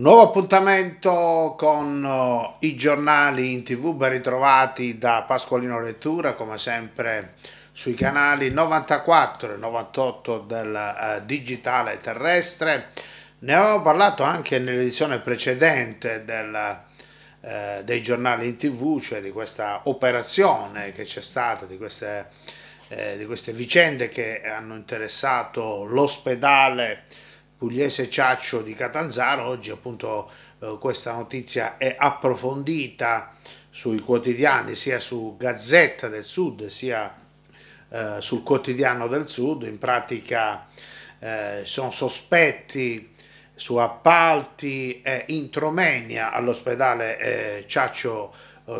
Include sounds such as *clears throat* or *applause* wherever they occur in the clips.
Nuovo appuntamento con eh, i giornali in tv, ben ritrovati da Pasqualino Lettura, come sempre sui canali 94 e 98 del uh, digitale terrestre. Ne avevo parlato anche nell'edizione precedente del, uh, dei giornali in tv, cioè di questa operazione che c'è stata, di queste, uh, di queste vicende che hanno interessato l'ospedale pugliese Ciaccio di Catanzaro, oggi appunto eh, questa notizia è approfondita sui quotidiani, sia su Gazzetta del Sud sia eh, sul quotidiano del Sud, in pratica eh, sono sospetti su appalti e intromenia all'ospedale Ciaccio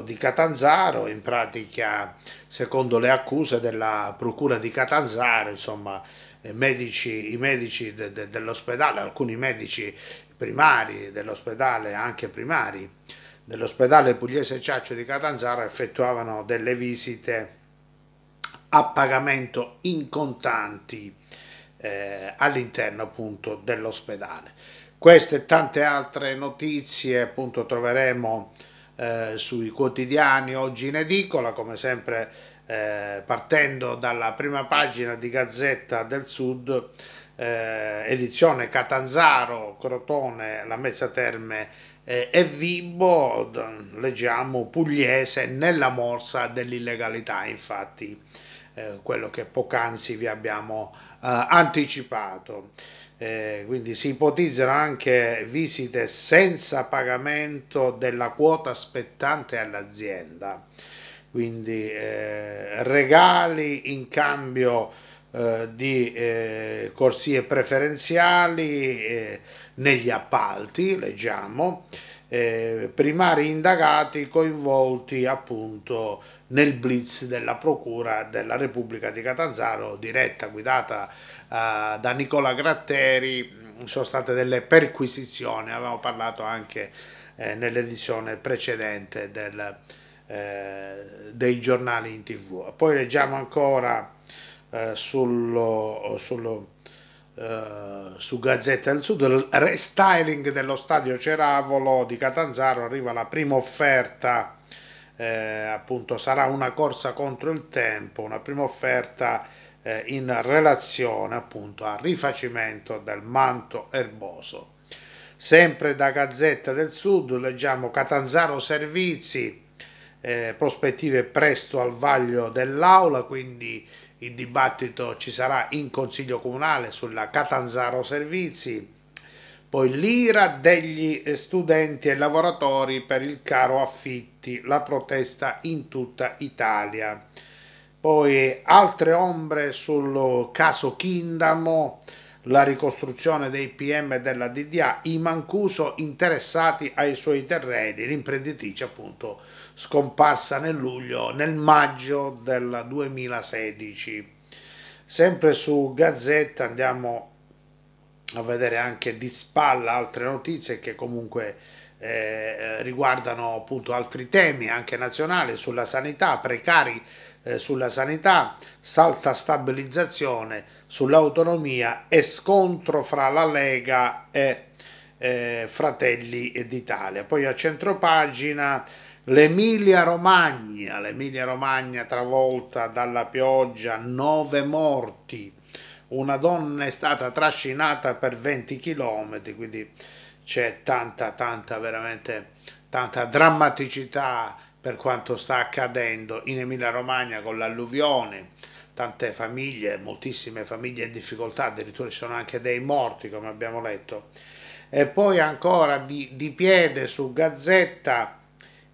di Catanzaro, in pratica secondo le accuse della procura di Catanzaro, insomma eh, medici, i medici de, de, dell'ospedale, alcuni medici primari dell'ospedale, anche primari, dell'ospedale Pugliese Ciaccio di Catanzaro effettuavano delle visite a pagamento in contanti eh, all'interno appunto dell'ospedale. Queste e tante altre notizie appunto troveremo eh, sui quotidiani oggi in edicola, come sempre eh, partendo dalla prima pagina di Gazzetta del Sud, eh, edizione Catanzaro, Crotone, La Mezza Terme eh, e Vibo, leggiamo Pugliese nella morsa dell'illegalità, infatti eh, quello che poc'anzi vi abbiamo eh, anticipato. Eh, quindi si ipotizzano anche visite senza pagamento della quota spettante all'azienda quindi eh, regali in cambio eh, di eh, corsie preferenziali eh, negli appalti, leggiamo, eh, primari indagati coinvolti appunto nel blitz della Procura della Repubblica di Catanzaro, diretta, guidata eh, da Nicola Gratteri, mm, sono state delle perquisizioni, avevamo parlato anche nell'edizione precedente del eh, dei giornali in tv. Poi leggiamo ancora eh, sullo, sullo, eh, su Gazzetta del Sud il restyling dello stadio Ceravolo di Catanzaro, arriva la prima offerta. Eh, appunto sarà una corsa contro il tempo, una prima offerta eh, in relazione appunto al rifacimento del manto erboso. Sempre da Gazzetta del Sud leggiamo Catanzaro Servizi, eh, prospettive presto al vaglio dell'Aula, quindi il dibattito ci sarà in Consiglio Comunale sulla Catanzaro Servizi, poi l'ira degli studenti e lavoratori per il caro affitti, la protesta in tutta Italia. Poi altre ombre sul caso Kindamo, la ricostruzione dei PM della DDA, i Mancuso interessati ai suoi terreni, l'imprenditrice appunto scomparsa nel, luglio, nel maggio del 2016. Sempre su Gazzetta andiamo a vedere anche di spalla altre notizie che comunque eh, riguardano appunto altri temi anche nazionali sulla sanità, precari eh, sulla sanità, salta stabilizzazione sull'autonomia e scontro fra la Lega e eh, Fratelli d'Italia. Poi a centropagina L'Emilia Romagna, l'Emilia Romagna travolta dalla pioggia, nove morti, una donna è stata trascinata per 20 km, quindi c'è tanta, tanta, veramente tanta drammaticità per quanto sta accadendo in Emilia Romagna con l'alluvione, tante famiglie, moltissime famiglie in difficoltà, addirittura ci sono anche dei morti come abbiamo letto. E poi ancora di, di piede su Gazzetta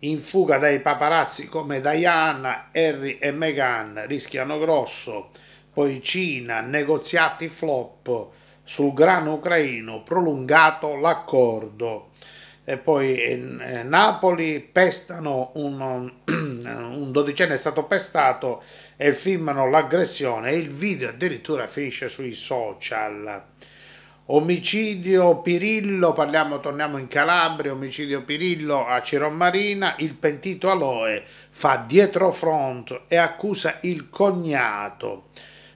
in fuga dai paparazzi come Diana, Harry e Meghan rischiano grosso, poi Cina, negoziati flop, sul grano ucraino prolungato l'accordo e poi eh, Napoli pestano un, un *clears throat* dodicenne è stato pestato e filmano l'aggressione e il video addirittura finisce sui social omicidio Pirillo, parliamo, torniamo in Calabria, omicidio Pirillo a Cirommarina, il pentito Aloe fa dietro front e accusa il cognato.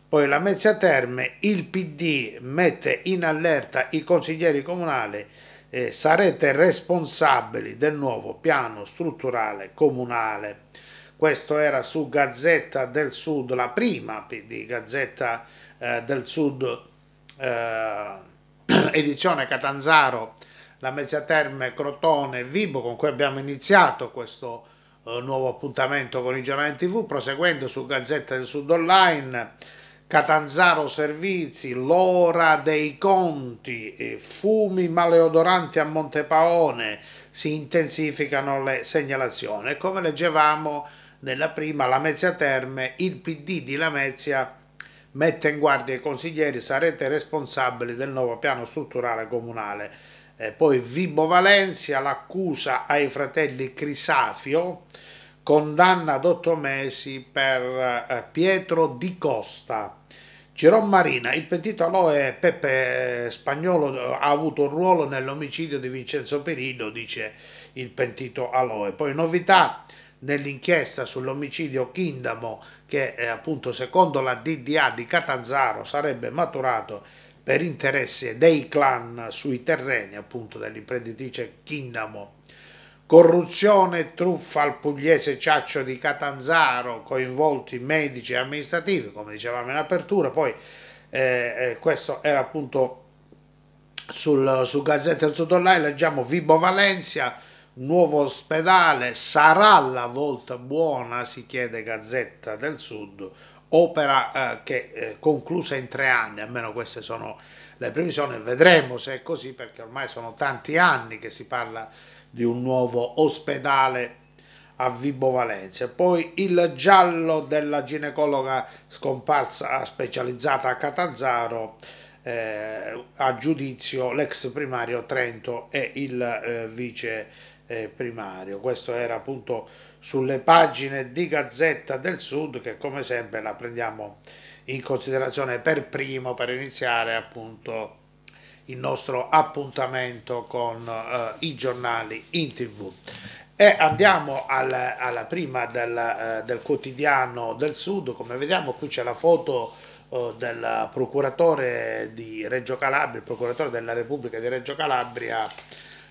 Poi la Mezzia Terme, il PD mette in allerta i consiglieri comunali, eh, sarete responsabili del nuovo piano strutturale comunale. Questo era su Gazzetta del Sud, la prima PD Gazzetta eh, del Sud eh, *clears throat* edizione Catanzaro, la Mezzia Terme, Crotone Vibo con cui abbiamo iniziato questo eh, nuovo appuntamento con i giornali TV, proseguendo su Gazzetta del Sud Online, Catanzaro Servizi, L'ora dei conti, eh, fumi maleodoranti a Montepaone, si intensificano le segnalazioni. Come leggevamo nella prima, la Mezzia Terme, il PD di Lamezia mette in guardia i consiglieri sarete responsabili del nuovo piano strutturale comunale. Eh, poi Vibo Valencia l'accusa ai fratelli Crisafio, condanna ad otto mesi per eh, Pietro Di Costa. Giron Marina, il pentito Aloe Peppe eh, Spagnolo eh, ha avuto un ruolo nell'omicidio di Vincenzo Perino, dice il pentito Aloe. Poi novità nell'inchiesta sull'omicidio Kindamo, che eh, appunto secondo la DDA di Catanzaro sarebbe maturato per interesse dei clan sui terreni appunto dell'imprenditrice Kindamo. Corruzione, truffa al pugliese Ciaccio di Catanzaro, coinvolti medici e amministrativi, come dicevamo in apertura, poi eh, eh questo era appunto sul, su Gazzetta del Sud Online, leggiamo Vibo Valencia, Nuovo ospedale sarà la volta buona, si chiede Gazzetta del Sud, opera eh, che eh, conclusa in tre anni, almeno queste sono le previsioni, vedremo se è così perché ormai sono tanti anni che si parla di un nuovo ospedale a Vibo Valencia. Poi il giallo della ginecologa scomparsa specializzata a Catanzaro, eh, a giudizio l'ex primario Trento e il eh, vice eh, primario. Questo era appunto sulle pagine di Gazzetta del Sud che come sempre la prendiamo in considerazione per primo per iniziare appunto il nostro appuntamento con eh, i giornali in tv. E andiamo alla, alla prima del, eh, del, quotidiano del Sud, come vediamo qui c'è la foto eh, del procuratore di Reggio Calabria, il procuratore della Repubblica di Reggio Calabria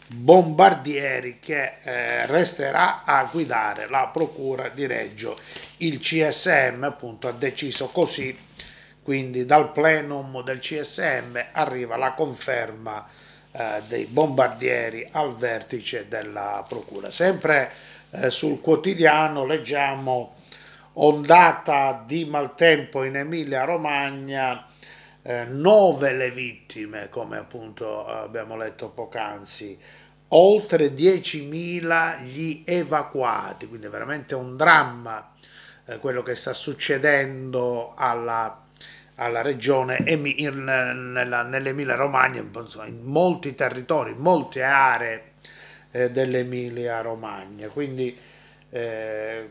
Bombardieri che eh, resterà a guidare la Procura di Reggio. Il CSM appunto ha deciso così, quindi dal plenum del CSM arriva la conferma eh, dei bombardieri al vertice della Procura. Sempre eh, sul quotidiano leggiamo ondata di maltempo in Emilia Romagna eh, nove le vittime, come appunto abbiamo letto poc'anzi, oltre 10.000 gli evacuati, quindi veramente un dramma eh, quello che sta succedendo alla, alla regione e nell'Emilia Romagna, in molti territori, in molte aree eh, dell'Emilia Romagna. Quindi eh,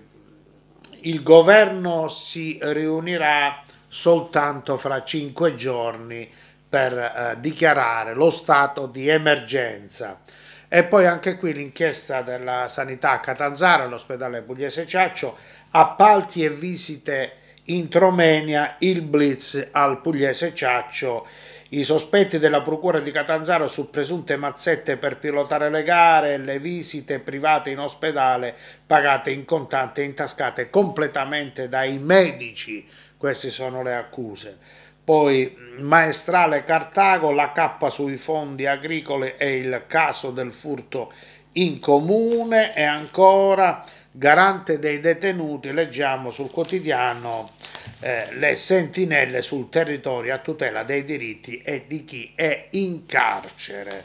il governo si riunirà soltanto fra cinque giorni per eh, dichiarare lo stato di emergenza. E poi anche qui l'inchiesta della sanità a Catanzaro, all'ospedale Pugliese Ciaccio, appalti e visite in Tromenia, il blitz al Pugliese Ciaccio, i sospetti della procura di Catanzaro su presunte mazzette per pilotare le gare, le visite private in ospedale pagate in contante e intascate completamente dai medici queste sono le accuse. Poi Maestrale Cartago, la cappa sui fondi agricoli e il caso del furto in comune e ancora garante dei detenuti, leggiamo sul quotidiano eh, le sentinelle sul territorio a tutela dei diritti e di chi è in carcere.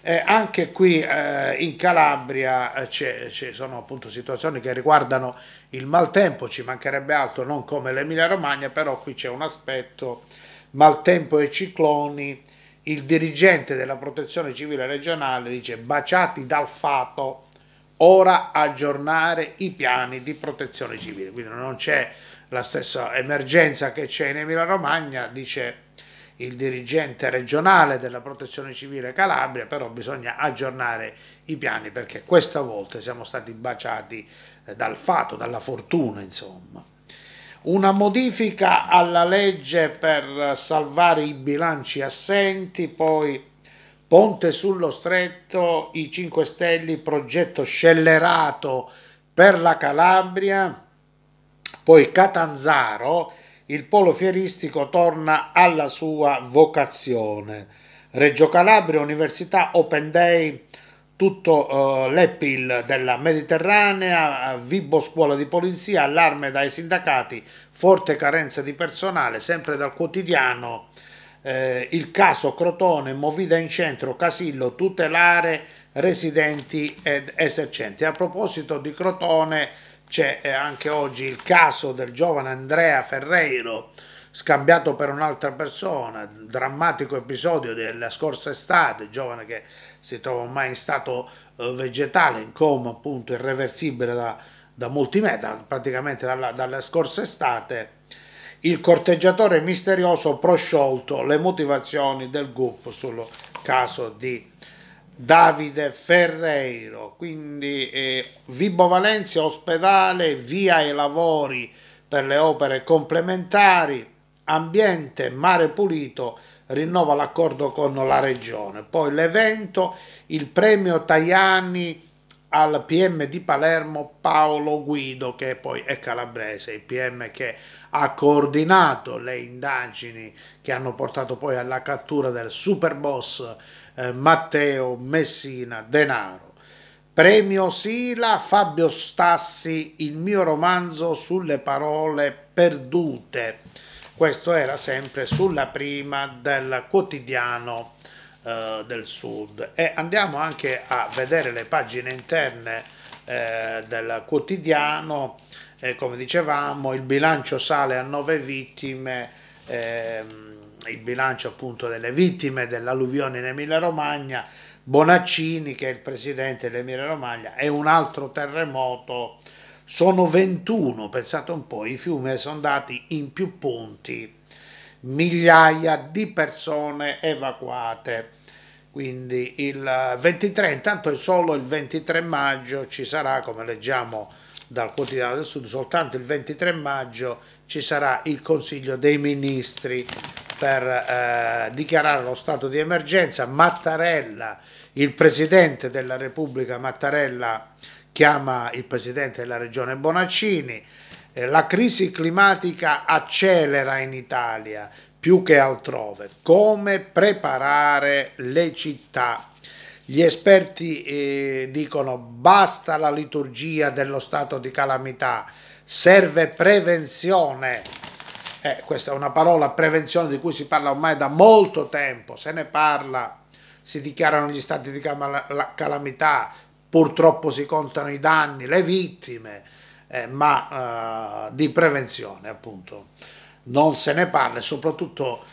Eh, anche qui eh, in Calabria eh, ci sono appunto situazioni che riguardano il maltempo, ci mancherebbe altro, non come l'Emilia Romagna, però qui c'è un aspetto, maltempo e cicloni, il dirigente della protezione civile regionale dice baciati dal fato, ora aggiornare i piani di protezione civile, quindi non c'è la stessa emergenza che c'è in Emilia Romagna, dice il dirigente regionale della protezione civile Calabria, però bisogna aggiornare i piani perché questa volta siamo stati baciati eh, dal fato, dalla fortuna insomma. Una modifica alla legge per salvare i bilanci assenti, poi Ponte sullo Stretto, i 5 Stelle, progetto scellerato per la Calabria, poi Catanzaro, il polo fieristico torna alla sua vocazione. Reggio Calabria, Università Open Day, tutto eh, l'EPIL della Mediterranea, Vibo Scuola di Polizia, allarme dai sindacati, forte carenza di personale, sempre dal quotidiano. Eh, il caso Crotone, Movida in centro, Casillo, tutelare residenti ed esercenti. A proposito di Crotone, c'è eh, anche oggi il caso del giovane Andrea Ferreiro, scambiato per un'altra persona, drammatico episodio della scorsa estate, giovane che si trova ormai in stato eh, vegetale, in coma appunto irreversibile da, da molti mesi, praticamente dalla, dalla scorsa estate, il corteggiatore misterioso prosciolto, le motivazioni del gruppo sul caso di Davide Ferreiro, quindi eh, Vibo Valencia ospedale, via e lavori per le opere complementari, ambiente, mare pulito, rinnova l'accordo con la regione. Poi l'evento, il premio Tajani al PM di Palermo Paolo Guido, che poi è calabrese, il PM che ha coordinato le indagini che hanno portato poi alla cattura del super boss eh, Matteo Messina Denaro. Premio Sila Fabio Stassi, il mio romanzo sulle parole perdute. Questo era sempre sulla prima del quotidiano eh, del Sud. E andiamo anche a vedere le pagine interne eh, del quotidiano. Eh, come dicevamo, il bilancio sale a nove vittime. Ehm, il bilancio appunto delle vittime dell'alluvione in Emilia Romagna, Bonaccini che è il presidente dell'Emilia Romagna è un altro terremoto, sono 21, pensate un po', i fiumi sono andati in più punti, migliaia di persone evacuate. Quindi il 23, intanto solo il 23 maggio ci sarà, come leggiamo dal quotidiano del Sud, soltanto il 23 maggio ci sarà il Consiglio dei Ministri per eh, dichiarare lo stato di emergenza. Mattarella, il presidente della Repubblica Mattarella chiama il presidente della regione Bonaccini. Eh, la crisi climatica accelera in Italia più che altrove. Come preparare le città? Gli esperti eh, dicono basta la liturgia dello stato di calamità, serve prevenzione eh, questa è una parola prevenzione di cui si parla ormai da molto tempo, se ne parla, si dichiarano gli stati di calamità, purtroppo si contano i danni, le vittime, eh, ma eh, di prevenzione appunto non se ne parla e soprattutto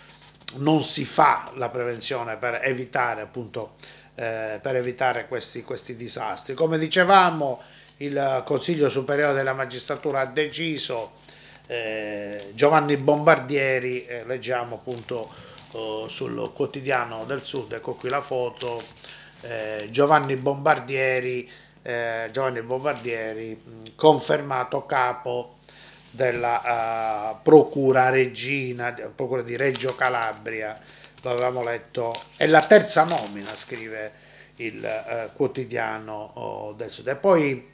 non si fa la prevenzione per evitare appunto eh, per evitare questi, questi disastri. Come dicevamo il Consiglio Superiore della Magistratura ha deciso eh, Giovanni Bombardieri, eh, leggiamo appunto eh, sul quotidiano del Sud, ecco qui la foto, eh, Giovanni Bombardieri, eh, Giovanni Bombardieri mh, mm, confermato capo della eh, Procura Regina, Procura di Reggio Calabria, lo avevamo letto, è la terza nomina, scrive il quotidiano oh, del Sud. E poi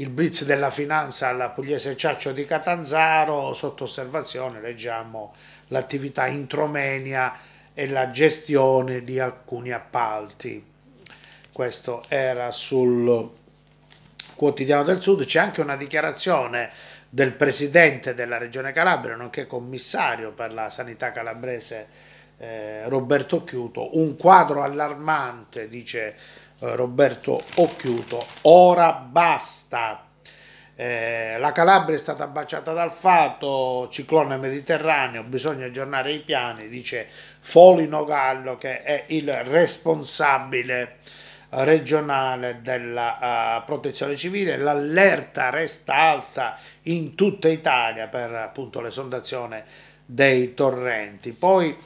il blitz della finanza alla Pugliese Ciaccio di Catanzaro, sotto osservazione leggiamo l'attività intromenia e la gestione di alcuni appalti. Questo era sul quotidiano del Sud, c'è anche una dichiarazione del presidente della Regione Calabria, nonché commissario per la sanità calabrese eh, Roberto Chiuto, un quadro allarmante, dice eh, Roberto Occhiuto. Ora basta. Eh, la Calabria è stata baciata dal fato, ciclone mediterraneo, bisogna aggiornare i piani, dice Folino Gallo che è il responsabile regionale della uh, protezione civile. L'allerta resta alta in tutta Italia per appunto l'esondazione dei torrenti. Poi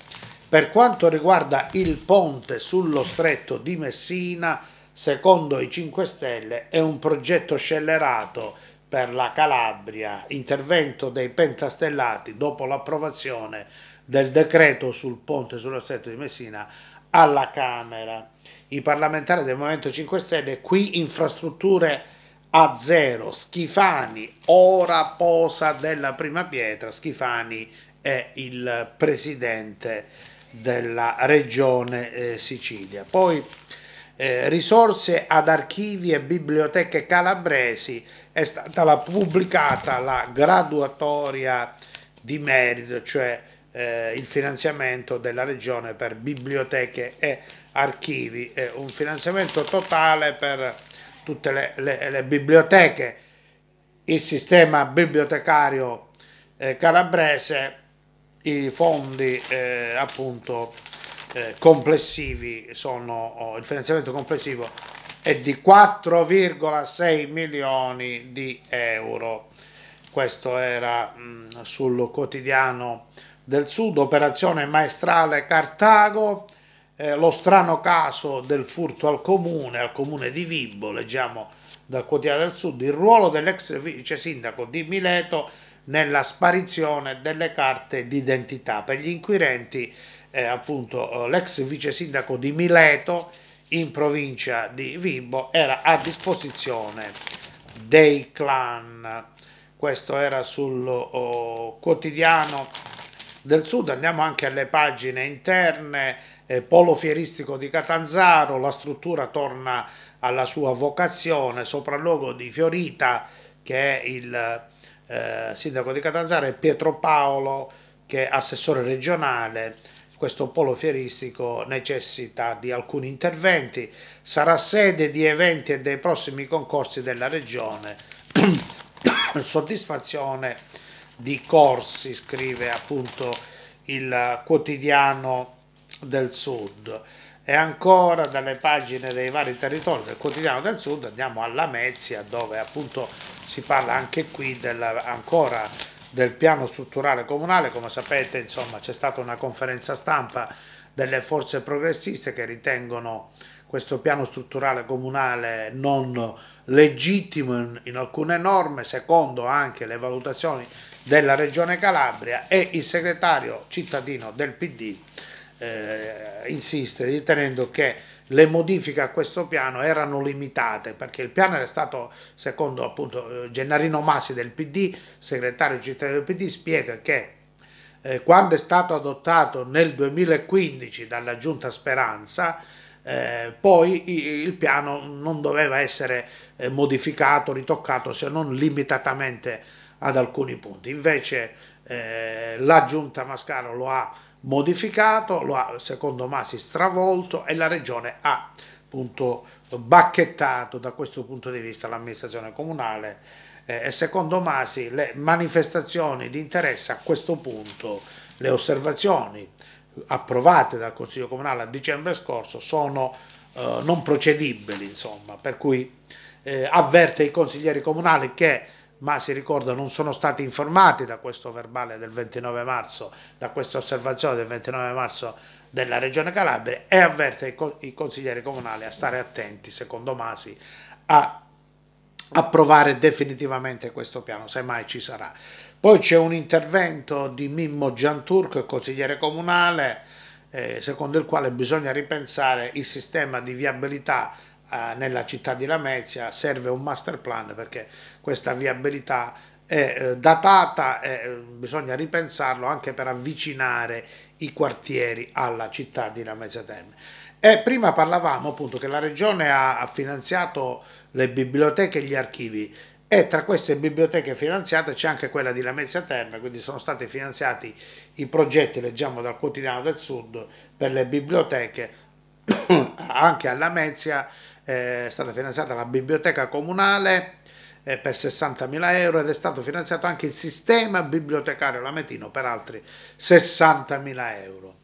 per quanto riguarda il ponte sullo stretto di Messina, secondo i 5 Stelle è un progetto scellerato per la Calabria, intervento dei pentastellati dopo l'approvazione del decreto sul ponte sullo stretto di Messina alla Camera. I parlamentari del Movimento 5 Stelle qui infrastrutture a zero, Schifani, ora posa della prima pietra, Schifani è il presidente della regione eh, Sicilia. Poi eh, risorse ad archivi e biblioteche calabresi è stata la pubblicata la graduatoria di merito, cioè eh, il finanziamento della regione per biblioteche e archivi, un finanziamento totale per tutte le, le, le biblioteche. Il sistema bibliotecario eh, calabrese i fondi eh, appunto eh, complessivi sono oh, il finanziamento complessivo è di 4,6 milioni di euro questo era mh, mm, sul quotidiano del sud operazione maestrale Cartago eh, lo strano caso del furto al comune al comune di Vibo leggiamo dal quotidiano del sud il ruolo dell'ex vice sindaco di Mileto nella sparizione delle carte d'identità. Per gli inquirenti, eh, appunto, eh, l'ex vice sindaco di Mileto in provincia di Vibo era a disposizione dei clan. Questo era sul oh, quotidiano del sud. Andiamo anche alle pagine interne. Eh, polo fieristico di Catanzaro, la struttura torna alla sua vocazione, sopralluogo di Fiorita che è il eh, sindaco di Catanzaro, e Pietro Paolo, che è assessore regionale. Questo polo fieristico necessita di alcuni interventi, sarà sede di eventi e dei prossimi concorsi della regione. *coughs* Soddisfazione di corsi, scrive appunto il quotidiano del Sud. E ancora dalle pagine dei vari territori del quotidiano del Sud andiamo alla Mezia dove appunto si parla anche qui del, ancora del piano strutturale comunale, come sapete insomma c'è stata una conferenza stampa delle forze progressiste che ritengono questo piano strutturale comunale non legittimo in, in, alcune norme, secondo anche le valutazioni della Regione Calabria e il segretario cittadino del PD eh, insiste ritenendo che le modifiche a questo piano erano limitate perché il piano era stato, secondo appunto eh, Gennarino Massi del PD, segretario cittadino del PD, spiega che eh, quando è stato adottato nel 2015 dalla Giunta Speranza, eh, poi il piano non doveva essere eh, modificato, ritoccato se non limitatamente ad alcuni punti. Invece eh, la Giunta Mascaro lo ha modificato, lo ha secondo Masi stravolto e la regione ha appunto bacchettato da questo punto di vista l'amministrazione comunale eh, e secondo Masi le manifestazioni di interesse a questo punto, le osservazioni approvate dal Consiglio Comunale a dicembre scorso sono eh, non procedibili, insomma, per cui eh, avverte i consiglieri comunali che ma si ricorda non sono stati informati da questo verbale del 29 marzo, da questa osservazione del 29 marzo della Regione Calabria e avverte i consiglieri comunali a stare attenti, secondo Masi, a approvare definitivamente questo piano, semmai ci sarà. Poi c'è un intervento di Mimmo Gianturco, consigliere comunale, eh, secondo il quale bisogna ripensare il sistema di viabilità nella città di Lamezia serve un master plan perché questa viabilità è eh, datata e eh, bisogna ripensarlo anche per avvicinare i quartieri alla città di Lamezia Terme. E prima parlavamo appunto che la regione ha finanziato le biblioteche e gli archivi e tra queste biblioteche finanziate c'è anche quella di Lamezia Terme, quindi sono stati finanziati i progetti, leggiamo dal quotidiano del Sud, per le biblioteche *coughs* anche a Lamezia è stata finanziata la biblioteca comunale eh, per 60.000 euro ed è stato finanziato anche il sistema bibliotecario lametino per altri 60.000 euro.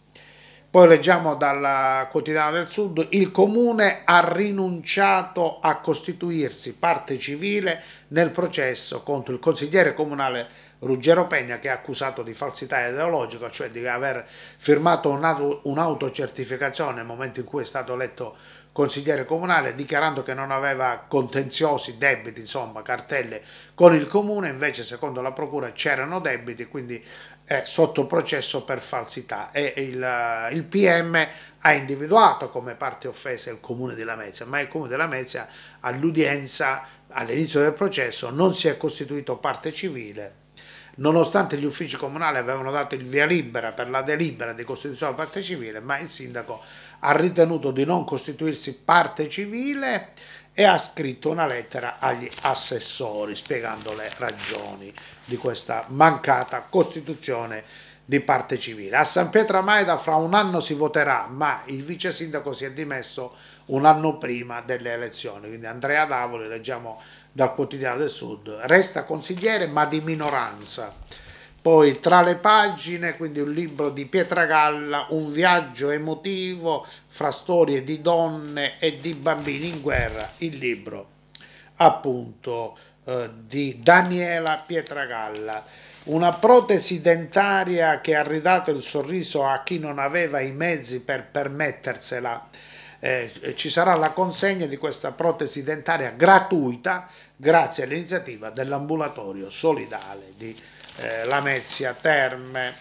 Poi leggiamo dal quotidiano del Sud, il comune ha rinunciato a costituirsi parte civile nel processo contro il consigliere comunale Ruggero Pegna che è accusato di falsità ideologica, cioè di aver firmato un'autocertificazione nel momento in cui è stato eletto consigliere comunale dichiarando che non aveva contenziosi, debiti, insomma cartelle con il comune, invece secondo la procura c'erano debiti, quindi è sotto processo per falsità e il, il PM ha individuato come parte offesa il comune di Lamezia, ma il comune di Lamezia all'udienza all'inizio del processo non si è costituito parte civile nonostante gli uffici comunali avevano dato il via libera per la delibera di costituzione parte civile, ma il sindaco ha ritenuto di non costituirsi parte civile e ha scritto una lettera agli assessori spiegando le ragioni di questa mancata costituzione di parte civile. A San Pietro Maida fra un anno si voterà, ma il vice sindaco si è dimesso un anno prima delle elezioni, quindi Andrea Davoli, leggiamo dal quotidiano del Sud. Resta consigliere ma di minoranza. Poi tra le pagine, quindi un libro di Pietragalla, un viaggio emotivo fra storie di donne e di bambini in guerra, il libro appunto eh, di Daniela Pietragalla. Una protesi dentaria che ha ridato il sorriso a chi non aveva i mezzi per permettersela. Eh, ci sarà la consegna di questa protesi dentaria gratuita grazie all'iniziativa dell'ambulatorio solidale di eh, Lamezia Terme.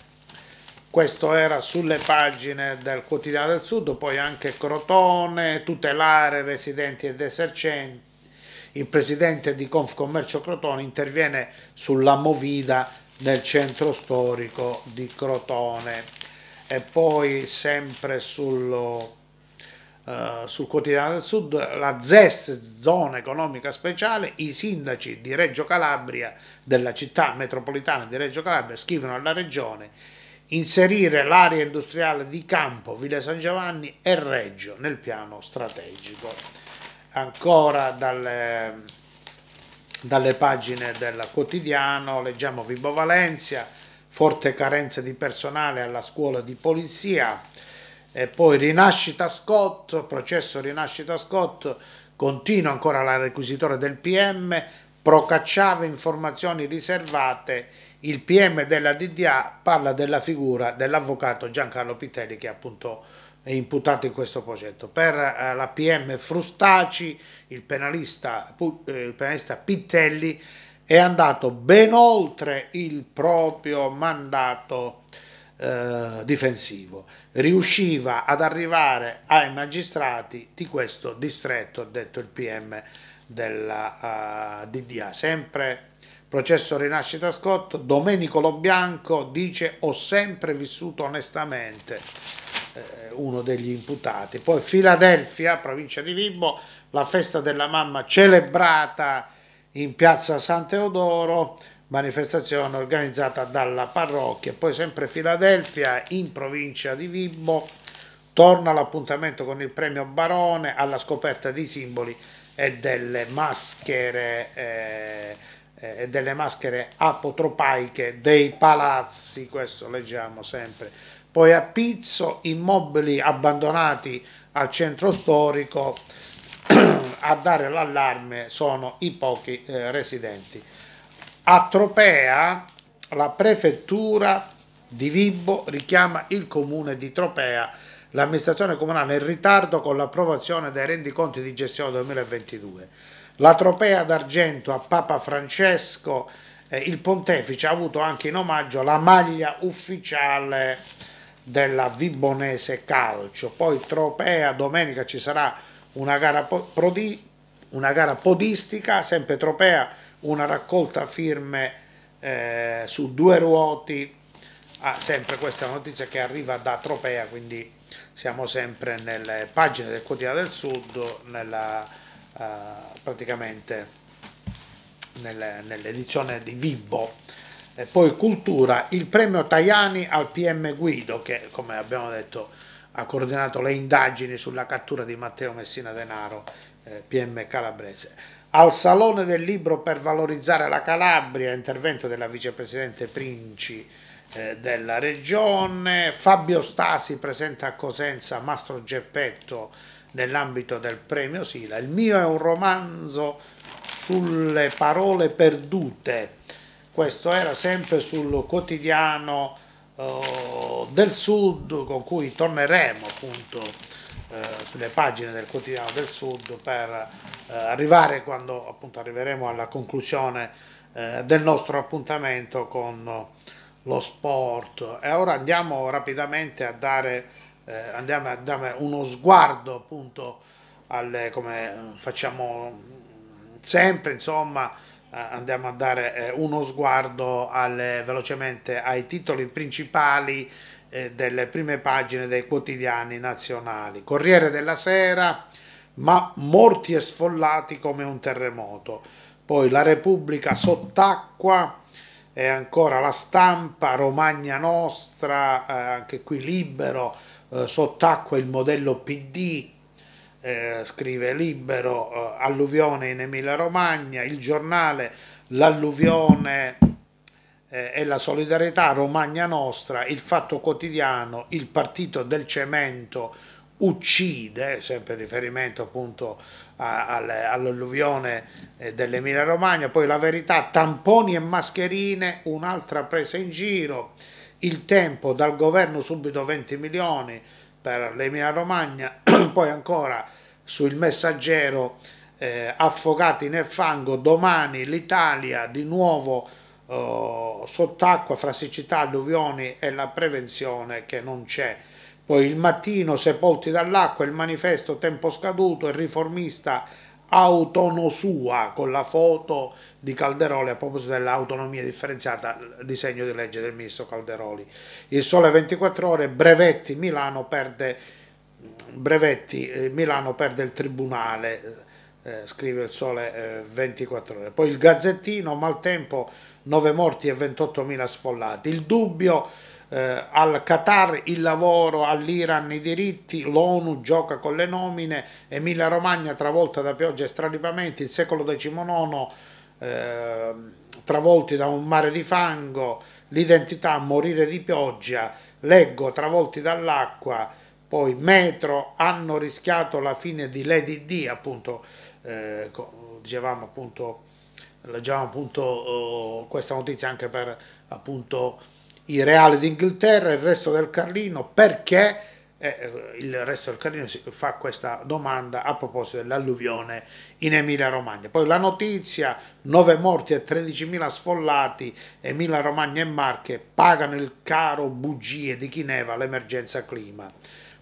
Questo era sulle pagine del Quotidiano del Sud, poi anche Crotone, tutelare residenti ed esercenti. Il presidente di Confcommercio Crotone interviene sulla movida nel centro storico di Crotone. E poi sempre sullo eh, sul quotidiano del Sud, la ZES, zona economica speciale, i sindaci di Reggio Calabria, della città metropolitana di Reggio Calabria, scrivono alla regione inserire l'area industriale di Campo, Villa San Giovanni e Reggio nel piano strategico. Ancora dalle, dalle pagine del quotidiano leggiamo Vibo Valencia, forte carenza di personale alla scuola di polizia, e poi Rinascita Scott, processo Rinascita Scott, continua ancora la requisitoria del PM, procacciava informazioni riservate, il PM della DDA parla della figura dell'avvocato Giancarlo Pitelli che appunto è imputato in questo progetto. Per eh, la PM Frustaci, il penalista, eh, il penalista Pitelli è andato ben oltre il proprio mandato eh, difensivo. Riusciva ad arrivare ai magistrati di questo distretto, ha detto il PM della uh, eh, DDA. Sempre processo Rinascita Scott, Domenico Lobianco dice ho sempre vissuto onestamente eh, uno degli imputati. Poi Filadelfia, provincia di Vibo, la festa della mamma celebrata in piazza San Teodoro, manifestazione organizzata dalla parrocchia. Poi sempre Filadelfia, in provincia di Vibbo, torna l'appuntamento con il premio Barone alla scoperta dei simboli e delle maschere, eh, eh, delle maschere apotropaiche dei palazzi, questo leggiamo sempre. Poi a Pizzo, immobili abbandonati al centro storico, *clears throat* a dare l'allarme sono i pochi eh, residenti. A Tropea la prefettura di Vibbo richiama il comune di Tropea. L'amministrazione comunale è in ritardo con l'approvazione dei rendiconti di gestione 2022. La Tropea d'argento a Papa Francesco, eh, il pontefice ha avuto anche in omaggio la maglia ufficiale della Vibonese Calcio. Poi Tropea, domenica ci sarà una gara, prodi, una gara podistica, sempre Tropea una raccolta firme eh, su due ruoti, ah, sempre questa notizia che arriva da Tropea, quindi siamo sempre nelle pagine del Quotidiano del Sud, nella, eh, praticamente nell'edizione di Vibbo. E poi cultura, il premio Tajani al PM Guido, che come abbiamo detto ha coordinato le indagini sulla cattura di Matteo Messina Denaro, eh, PM calabrese. Al Salone del Libro per valorizzare la Calabria, intervento della vicepresidente Princi eh, della regione, Fabio Stasi presenta a Cosenza Mastro Geppetto nell'ambito del premio Sila. Il mio è un romanzo sulle parole perdute, questo era sempre sul quotidiano eh, del sud con cui torneremo appunto eh, sulle pagine del quotidiano del Sud per eh, arrivare quando appunto arriveremo alla conclusione eh, del nostro appuntamento con lo sport. E ora andiamo rapidamente a dare, andiamo a dare uno sguardo appunto alle, come facciamo sempre, insomma, andiamo a dare uno sguardo alle, velocemente ai titoli principali eh, delle prime pagine dei quotidiani nazionali. Corriere della Sera, ma morti e sfollati come un terremoto. Poi la Repubblica sott'acqua e ancora la stampa, Romagna Nostra, eh, anche qui libero, eh, sott'acqua il modello PD, eh, scrive libero, eh, alluvione in Emilia Romagna, il giornale, l'alluvione eh, è la solidarietà Romagna Nostra, il fatto quotidiano, il partito del cemento uccide, sempre in riferimento appunto all'alluvione eh, dell'Emilia Romagna, poi la verità, tamponi e mascherine, un'altra presa in giro, il tempo dal governo subito 20 milioni per l'Emilia Romagna, *clears throat* poi ancora sul messaggero eh, affogati nel fango, domani l'Italia di nuovo eh, sott'acqua fra siccità, alluvioni e la prevenzione che non c'è. Poi il mattino sepolti dall'acqua, il manifesto tempo scaduto, il riformista sua con la foto di Calderoli a proposito dell'autonomia differenziata, disegno di legge del ministro Calderoli. Il sole 24 ore, Brevetti Milano perde, Brevetti, eh, Milano perde il tribunale eh, scrive il Sole eh, 24 ore. Poi il Gazzettino, maltempo, 9 morti e 28.000 sfollati. Il dubbio eh, al Qatar, il lavoro, all'Iran i diritti, l'ONU gioca con le nomine, Emilia Romagna travolta da pioggia e stralipamenti, il secolo XIX eh, travolti da un mare di fango, l'identità morire di pioggia, leggo travolti dall'acqua, poi metro hanno rischiato la fine di Lady D, appunto eh, dicevamo appunto, leggiamo appunto eh, questa notizia anche per appunto il Reale d'Inghilterra, il resto del Carlino, perché eh, eh il resto del Carlino fa questa domanda a proposito dell'alluvione in Emilia Romagna. Poi la notizia, 9 morti e 13.000 sfollati, Emilia Romagna e Marche pagano il caro bugie di Chineva l'emergenza clima.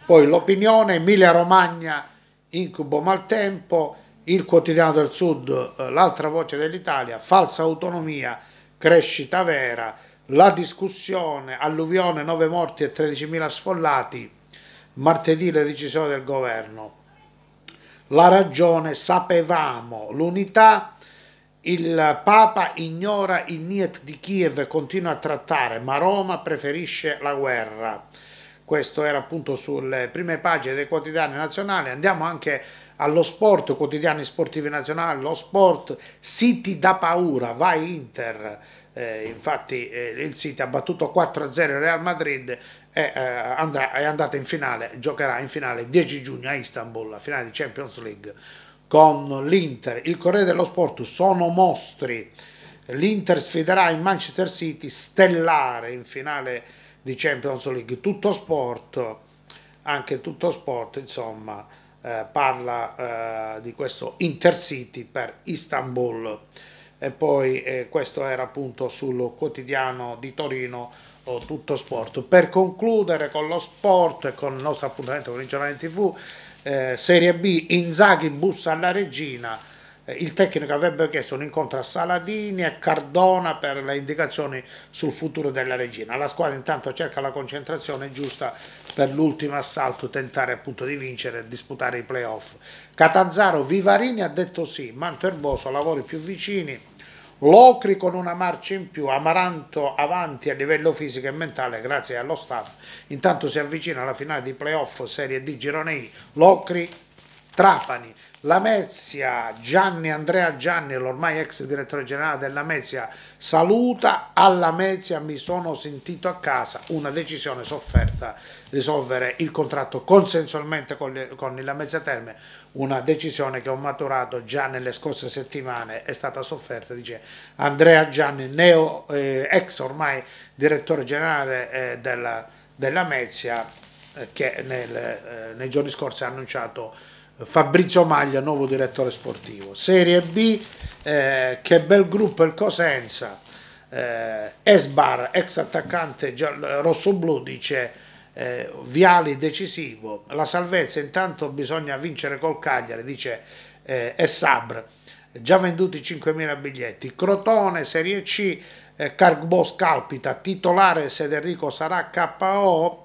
Poi l'opinione, Emilia Romagna incubo maltempo, il quotidiano del Sud, eh, l'altra voce dell'Italia, falsa autonomia, crescita vera, la discussione, alluvione, 9 morti e 13.000 sfollati, martedì le decisioni del governo. La ragione, sapevamo, l'unità, il Papa ignora il Niet di Kiev continua a trattare, ma Roma preferisce la guerra. Questo era appunto sulle prime pagine dei quotidiani nazionali. Andiamo anche a allo sport, quotidiani sportivi nazionali, lo sport, City da paura, vai Inter, eh, infatti eh, il City ha battuto 4-0 il Real Madrid e eh, è andata in finale, giocherà in finale il 10 giugno a Istanbul, la finale di Champions League con l'Inter. Il Corriere dello Sport sono mostri, l'Inter sfiderà il Manchester City stellare in finale di Champions League, tutto sport, anche tutto sport insomma eh, parla eh, di questo Intercity per Istanbul e poi eh, questo era appunto sul quotidiano di Torino o tutto sport. Per concludere con lo sport e con il nostro appuntamento con il giornale TV, Serie B, Inzaghi bussa alla regina eh, il tecnico avrebbe chiesto un incontro a Saladini e Cardona per le indicazioni sul futuro della regina. La squadra intanto cerca la concentrazione giusta per l'ultimo assalto, tentare appunto di vincere e disputare i playoff. Catanzaro Vivarini ha detto sì, Manto Erboso lavori più vicini, Locri con una marcia in più, Amaranto avanti a livello fisico e mentale grazie allo staff. Intanto si avvicina alla finale di playoff Serie D Gironei, Locri Trapani. Lamezia, Gianni Andrea Gianni, l'ormai ex direttore generale della Lamezia, saluta alla Lamezia, mi sono sentito a casa, una decisione sofferta, risolvere il contratto consensualmente con, il Lamezia Terme, una decisione che ho maturato già nelle scorse settimane, è stata sofferta, dice Andrea Gianni, neo, eh, ex ormai direttore generale eh, della, della Mezia, eh, che nel, eh, nei giorni scorsi ha annunciato Fabrizio Maglia, nuovo direttore sportivo. Serie B, eh, che bel gruppo il Cosenza. Eh, Esbar, ex attaccante rosso-blu, dice eh, Viali decisivo. La salvezza intanto bisogna vincere col Cagliari, dice eh, Essabr. Già venduti 5.000 biglietti. Crotone, Serie C, eh, Cargbos calpita, titolare Sederico sarà KO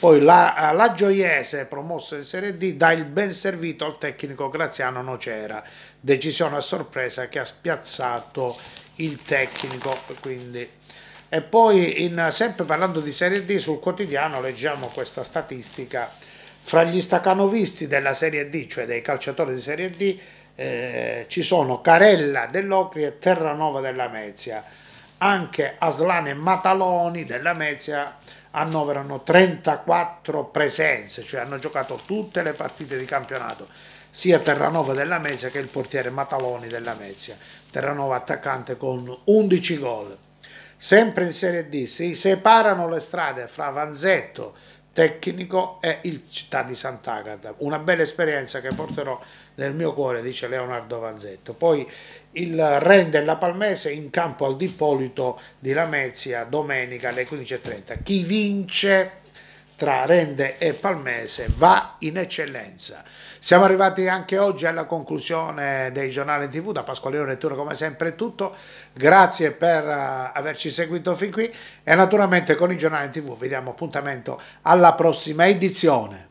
poi la, la Gioiese, promossa in Serie D, dà il ben servito al tecnico Graziano Nocera. Decisione a sorpresa che ha spiazzato il tecnico. Quindi. E poi, in, sempre parlando di Serie D, sul quotidiano leggiamo questa statistica. Fra gli stacanovisti della Serie D, cioè dei calciatori di Serie D, eh, ci sono Carella dell'Ocri e Terranova della Mezia. Anche Aslane Mataloni della Mezia annoverano 34 presenze, cioè hanno giocato tutte le partite di campionato, sia Terranova della Mezia che il portiere Mataloni della Mezia. Terranova attaccante con 11 gol. Sempre in Serie D si separano le strade fra Vanzetto, tecnico e il Città di Sant'Agata, una bella esperienza che porterò nel mio cuore, dice Leonardo Vanzetto. Poi il Rende e la Palmese in campo al Dippolito di Lamezia domenica alle 15.30. Chi vince tra Rende e Palmese va in eccellenza. Siamo arrivati anche oggi alla conclusione dei giornali TV, da Pasqualino Lettura come sempre è tutto, grazie per eh, averci seguito fin qui e naturalmente con i giornali TV vi diamo appuntamento alla prossima edizione.